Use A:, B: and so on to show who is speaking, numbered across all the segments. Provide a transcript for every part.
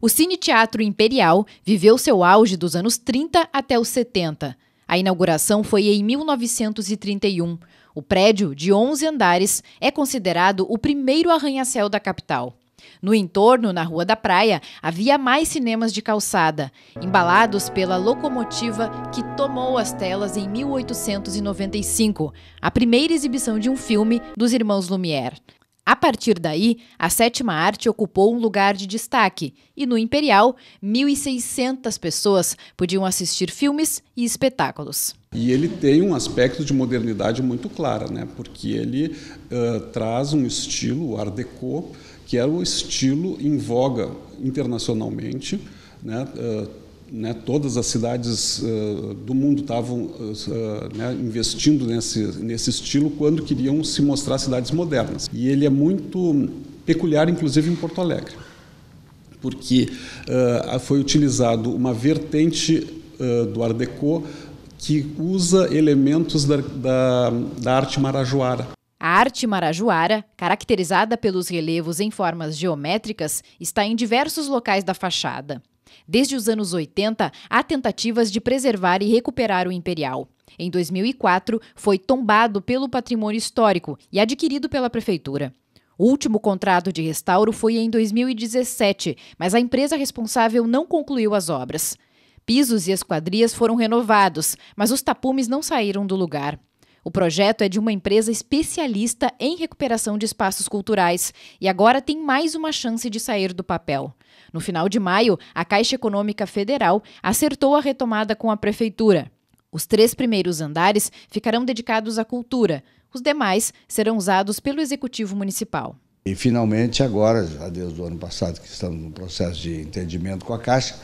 A: O Cine Teatro Imperial viveu seu auge dos anos 30 até os 70. A inauguração foi em 1931. O prédio, de 11 andares, é considerado o primeiro arranha-céu da capital. No entorno, na Rua da Praia, havia mais cinemas de calçada, embalados pela locomotiva que tomou as telas em 1895, a primeira exibição de um filme dos irmãos Lumière. A partir daí, a sétima arte ocupou um lugar de destaque e no Imperial, 1.600 pessoas podiam assistir filmes e espetáculos.
B: E ele tem um aspecto de modernidade muito clara, né? porque ele uh, traz um estilo, o Art Deco, que era é o estilo em voga internacionalmente, né? Uh, né, todas as cidades uh, do mundo estavam uh, eh, eh, né, investindo nesse, nesse estilo quando queriam se mostrar cidades modernas. E ele é muito peculiar, inclusive em Porto Alegre, porque uh, foi utilizado uma vertente do Art Deco que usa elementos da, da, da arte marajoara.
A: A arte marajoara, caracterizada pelos relevos em formas geométricas, está em diversos locais da fachada. Desde os anos 80, há tentativas de preservar e recuperar o Imperial. Em 2004, foi tombado pelo patrimônio histórico e adquirido pela prefeitura. O último contrato de restauro foi em 2017, mas a empresa responsável não concluiu as obras. Pisos e esquadrias foram renovados, mas os tapumes não saíram do lugar. O projeto é de uma empresa especialista em recuperação de espaços culturais e agora tem mais uma chance de sair do papel. No final de maio, a Caixa Econômica Federal acertou a retomada com a prefeitura. Os três primeiros andares ficarão dedicados à cultura, os demais serão usados pelo Executivo Municipal.
C: E finalmente, agora, a desde o ano passado, que estamos no processo de entendimento com a Caixa,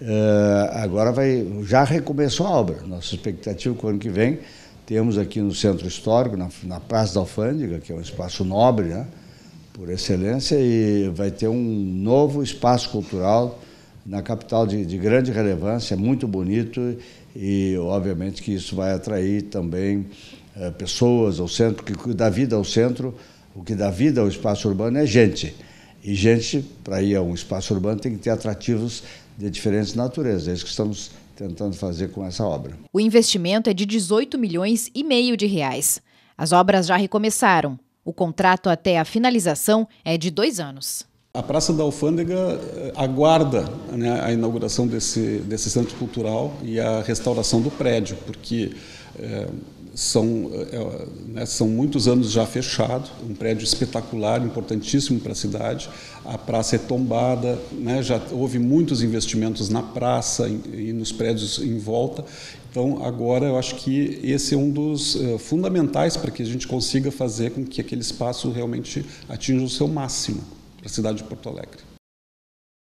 C: eh, agora vai, já recomeçou a obra. Nossa expectativa é que o ano que vem temos aqui no Centro Histórico, na, na Praça da Alfândega, que é um espaço nobre, né, por excelência, e vai ter um novo espaço cultural na capital de, de grande relevância, é muito bonito, e obviamente que isso vai atrair também é, pessoas ao centro, que dá vida ao centro, o que dá vida ao espaço urbano é gente. E gente, para ir a um espaço urbano, tem que ter atrativos de diferentes naturezas. É isso que estamos tentando fazer com essa obra.
A: O investimento é de 18 milhões e meio de reais. As obras já recomeçaram. O contrato até a finalização é de dois anos.
B: A Praça da Alfândega eh, aguarda né, a inauguração desse, desse centro cultural e a restauração do prédio, porque é, são, é, né, são muitos anos já fechado, um prédio espetacular, importantíssimo para a cidade. A praça é tombada, né, já houve muitos investimentos na praça e nos prédios em volta. Então, agora eu acho que esse é um dos é, fundamentais para que a gente consiga fazer com
C: que aquele espaço realmente atinja o seu máximo para a cidade de Porto Alegre.